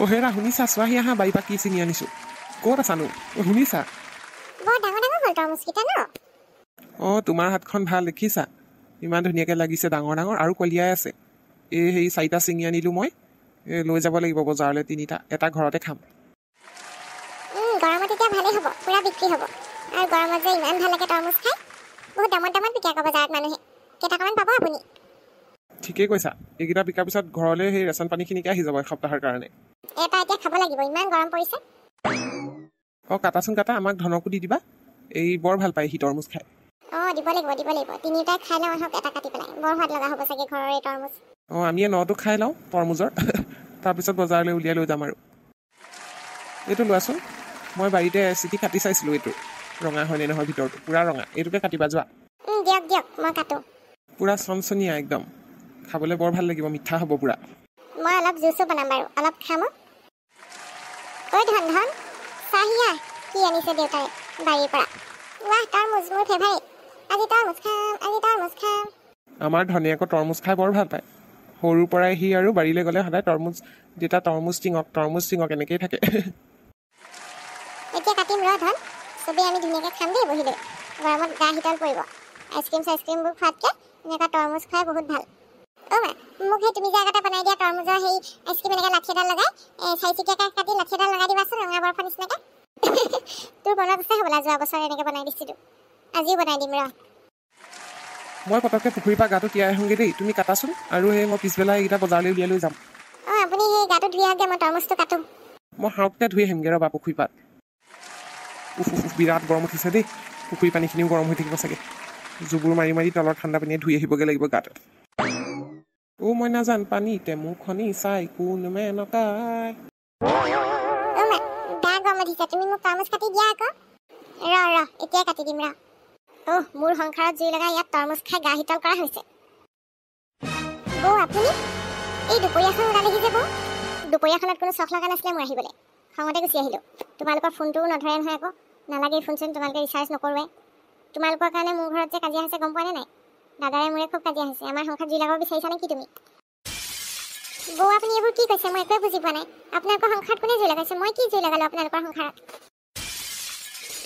ও হেৰা শুনিছা চোৱাহি আহা বাৰী পৰা কি চিঙি আনিছো ক'ত আছানো শুনিছা অ তোমাৰ হাতখন ভাল দেখিছা ইমান ধুনীয়াকৈ লাগিছে ডাঙৰ ডাঙৰ আৰু কলিয়াই আছে এই সেই চাৰিটা চিঙি আনিলো মই লৈ যাব লাগিব বজাৰলৈ তিনিটা এটা ঘৰতে খাম ঠিকেই কৈছা এইকেইটা বিকাৰ পিছত ঘৰলৈ সেই ৰেচন পানীখিনিকে আহি যাব এসপ্তাহৰ কাৰণে এটা এটা খাব লাগিব ইমান গৰম পৰিছে অ কাটাচোন কাটা আমাক ধনকো দি দিবা এই বৰ ভাল পায় হিটৰ মুছ খাই অ দিব লাগিব দিব লাগিব তিনিটা খাই লওঁ হওক এটা কাটি পেলাই বৰ ভাল লগা হ'ব চাগে ঘৰৰ এই তৰমুজ অ আমি নটো খাই লওঁ তৰমুজৰ তাৰপিছত বজাৰলৈ উলিয়াই লৈ যাম আৰু এইটো লোৱাচোন মই বাৰীতে চিটি কাটি চাইছিলো এইটো ৰঙা হয়নে নহয় ভিতৰটো পুৰা ৰঙা এইটোকে কাটিবা যোৱা দিয়ক দিয়ক মই কাটো পূৰা চনচনীয়া একদম খাবলৈ বৰ ভাল লাগিব মিঠা হ'ব পুৰা মই অলপ জুচো বনাম বাৰু অলপ খাম ঐ ধন ধন চাহিয়া কি আনিছে দেউতাই বাৰীৰ পৰা ৱাহ তৰমুজ মোৰ ফেভাৰিট আজি তৰমুজ খাম আজি তৰমুজ খাম আমাৰ ধনীয়াকো তৰমুজ খাই বৰ ভাল পায় সৰুৰ পৰাই সি আৰু বাৰীলৈ গ'লে সদায় তৰমুজ যেতিয়া তৰমুজ টিঙক তৰমুজ টিঙক এনেকেই থাকে এতিয়া কাটিম ৰ ধন চবে আমি ধুনীয়াকৈ খাম দেই বহিলৈ গৰমত গা শীতল পৰিব আইচক্ৰীম চাইচক্ৰীমবোৰ খোৱাতকৈ এনেকুৱা তৰমুজ খোৱাই বহুত ভাল মোক সেই তুমি যে আগতে বনাই দিয়া তৰমুজৰ সেই আইচক্ৰীম এনেকৈ লাঠি এডাল লগাই চাৰিচিকীয়াকৈ কাটি লাঠি এডাল লগাই দিবাচোন ৰঙা বৰফ নিচিনাকৈ তোৰ বনত আছে হ'বলা যোৱা বছৰ এনেকৈ বনাই দিছিলোঁ আজিও বনাই দিম ৰ মই পটককে পুখুৰীৰ পৰা গাটো তিয়াই আহোগৈ দেই তুমি কাটাচোন আৰু সেই মই পিছবেলা এইকেইটা বজাৰলৈ উলিয়াই লৈ যাম অঁ আপুনি সেই গাটো ধুই আহোগৈ মই তৰমুজটো কাটো মই হাঁহকে ধুই আহিমগৈ ৰবা পুখুৰী পাত উফ উফ বিৰাট গৰম উঠিছে দেই পুখুৰী পানীখিনিও গৰম হৈ থাকিব চাগে জুবুৰ মাৰি মাৰি তলৰ ঠাণ্ডা পানীয়ে ধুই আহিবগৈ লাগিব গাটোত U moj nazan pa nite mu koni saj kun meno kaj. Uma, da gomadi sa tumi mu kamus kati dia ko? Ra ra, itiya kati dim ra. Oh, mur hankara zui laga ya tormus kai gahi tal kara huse. Bo apuni? Ei dupoya khan ura lehi bo? Dupoya khan at kuno sokla gana sile murahi bole. Hangote gusi ahilo. Tumaluka phone tu na dhrayan hai ko? Nalage phone sen tumaluka isaas nokorwe. Tumaluka kane mur hankara zui laga ya tormus kai gahi tal kara huse. দাদাৰে মোৰে খুব কাজিয়া হৈছে আমাৰ সংসাৰ জুই লগাব বিচাৰিছা নে কি তুমি বৌ আপুনি এইবোৰ কি কৈছে মই একোৱে বুজি পোৱা নাই আপোনালোকৰ সংসাৰত কোনে জুই লগাইছে মই কি জুই লগালোঁ আপোনালোকৰ সংসাৰত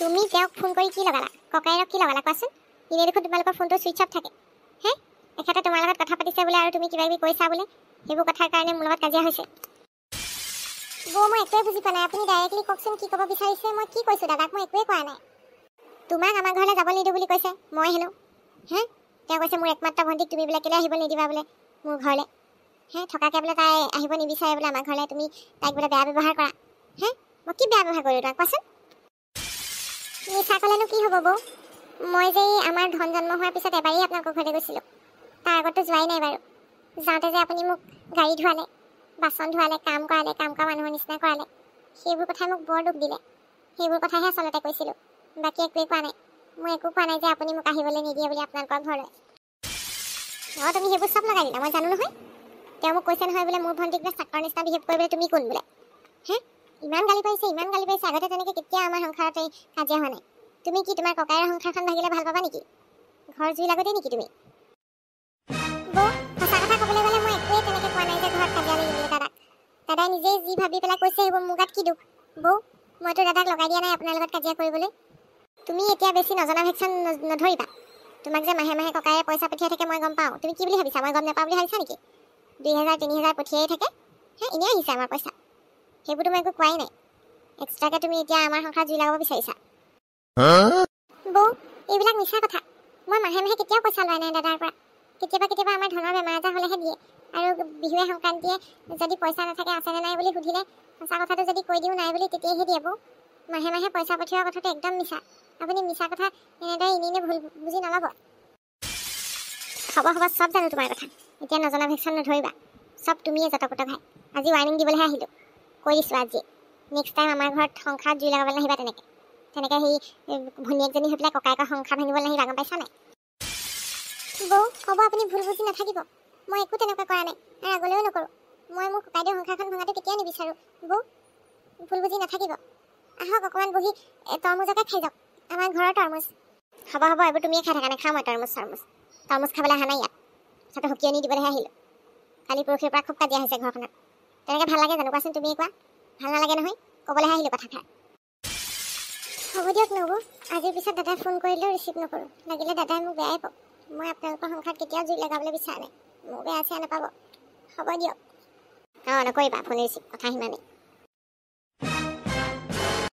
তুমি তেওঁক ফোন কৰি কি লগালা ককায়েৰক কি লগালা কোৱাচোন কিনে দেখোন তোমালোকৰ ফোনটো চুইচ অফ থাকে হে এখেতে তোমাৰ লগত কথা পাতিছে বোলে আৰু তুমি কিবা কিবি কৈছা বোলে সেইবোৰ কথাৰ কাৰণে মোৰ লগত কাজিয়া হৈছে বৌ মই একোৱে বুজি পোৱা নাই আপুনি ডাইৰেক্টলি কওকচোন কি ক'ব বিচাৰিছে মই কি কৈছোঁ দাদাক মই একোৱে কোৱা নাই তোমাক আমাৰ ঘৰলৈ যাবলৈ নিদিওঁ বুলি কৈছে মই হেনো হে তেওঁ কৈছে মোৰ একমাত্ৰ ভণ্টিক তুমি বোলে কেলৈ আহিব নিদিবা বোলে মোৰ ঘৰলৈ হে থকাকৈ বোলে তাই আহিব নিবিচাৰে বোলে আমাৰ ঘৰলৈ তুমি তাইক বোলে বেয়া ব্যৱহাৰ কৰা হে মই কি বেয়া ব্যৱহাৰ কৰিলোঁ তাক কোৱাচোন মিছা ক'লেনো কি হ'ব বৌ মই যে এই আমাৰ ধন জন্ম হোৱাৰ পিছত এবাৰেই আপোনালোকৰ ঘৰলৈ গৈছিলোঁ তাৰ আগততো যোৱাই নাই বাৰু যাওঁতে যে আপুনি মোক গাড়ী ধুৱালে বাচন ধুৱালে কাম কৰালে কাম কৰা মানুহৰ নিচিনা কৰালে সেইবোৰ কথাই মোক বৰ দুখ দিলে সেইবোৰ কথাহে আচলতে কৈছিলোঁ বাকী একোৱেই কোৱা নাই মই একো কোৱা নাই যে আপুনি মোক আহিবলৈ নিদিয়ে বুলি আপোনালোকৰ ঘৰলৈ অঁ তুমি সেইবোৰ চব লগাই দিলা মই জানো নহয় তেওঁ মোক কৈছে নহয় বোলে মোৰ ভণ্টিক বোলে চাকৰ নিচিনা বিহেভ কৰিবলৈ তুমি কোন বোলে হে ইমান গালি পাৰিছে ইমান গালি পাৰিছে আগতে তেনেকৈ কেতিয়া আমাৰ সংসাৰতে কাজিয়া হোৱা নাই তুমি কি তোমাৰ ককায়ৰ সংসাৰখন ভাগিলে ভাল পাবা নেকি ঘৰ জুই লাগতেই নেকি তুমি দাদাই নিজেই যি ভাবি পেলাই কৈছে সেইবোৰ মোৰ গাত কি দুখ বৌ মইতো দাদাক লগাই দিয়া নাই আপোনাৰ লগত কাজিয়া কৰিবলৈ তুমি এতিয়া বেছি নজনা ভেকচন নধৰিবা তোমাক যে মাহে মাহে ককায়ে পইচা পঠিয়াই থাকে মই গম পাওঁ তুমি কি বুলি ভাবিছা মই গম নাপাওঁ বুলি ভাবিছা নেকি দুই হেজাৰ তিনি হেজাৰ পঠিয়াই থাকে হে এনেই আহিছে আমাৰ পইচা সেইবোৰতো মই একো কোৱাই নাই এক্সট্ৰাকৈ তুমি এতিয়া আমাৰ সংসাৰ জুই লগাব বিচাৰিছা বৌ এইবিলাক মিছা কথা মই মাহে মাহে কেতিয়াও পইচা লোৱা নাই দাদাৰ পৰা কেতিয়াবা কেতিয়াবা আমাৰ ধনৰ বেমাৰ আজাৰ হ'লেহে দিয়ে আৰু বিহুৱে সংক্ৰান্তিয়ে যদি পইচা নাথাকে আছেনে নাই বুলি সুধিলে সঁচা কথাটো যদি কৈ দিওঁ নাই বুলি তেতিয়াহে দিয়ে বৌ মাহে মাহে পইচা পঠিওৱাৰ কথাটো একদম মিছা আপুনি মিছা কথা এনেদৰে এনেই এনেই ভুল বুজি নল'ব হ'ব হ'ব চব জানো তোমাৰ কথা এতিয়া নজনা ভেকচন নধৰিবা চব তুমিয়ে যতপত ভাই আজি ৱাৰ্ণিং দিবলৈহে আহিলোঁ কৈ দিছোঁ আজিয়ে নেক্সট টাইম আমাৰ ঘৰত সংসাৰত জুই লগাবলৈ নাহিবা তেনেকৈ তেনেকৈ সেই ভনীয়েকজনী হৈ পেলাই ককায়েকৰ সংসাৰ ভাঙিবলৈ নাহিবা গম পাইছা নাই বৌ হ'ব আপুনি ভুল বুজি নাথাকিব মই একো তেনেকুৱা কৰা নাই আৰু আগলৈও নকৰোঁ মই মোৰ ককাইদেউ সংসাৰখন ভঙাটো কেতিয়াও নিবিচাৰোঁ বৌ ভুল বুজি নাথাকিব আহক অকণমান বহি তৰমুজকে খাই যাওক আমাৰ ঘৰৰ তৰমুজ হ'ব হ'ব এইবোৰ তুমিয়ে খাই থাকা নাখাওঁ মই তৰমুজ চৰমুজ তৰমুজ খাবলৈ অহা নাই ইয়াত তাতে সুকি আনি দিবলৈহে আহিলোঁ কালি পৰহিৰ পৰা খুব কাজিয়া হৈছে ঘৰখনত তেনেকৈ ভাল লাগে জানো কোৱাচোন তুমিয়ে কোৱা ভাল নালাগে নহয় ক'বলৈহে আহিলোঁ কথাষাৰ হ'ব দিয়ক নবৌ আজিৰ পিছত দাদাই ফোন কৰিলেও ৰিচিভ নকৰোঁ লাগিলে দাদাই মোক বেয়াই পাব মই আপোনালোকৰ সংসাৰত কেতিয়াও জুই লগাবলৈ বিচৰা নাই মোৰ বেয়া চেয়া নাপাব হ'ব দিয়ক অঁ নকৰিবা ফোন ৰিচিভ কথা সিমানেই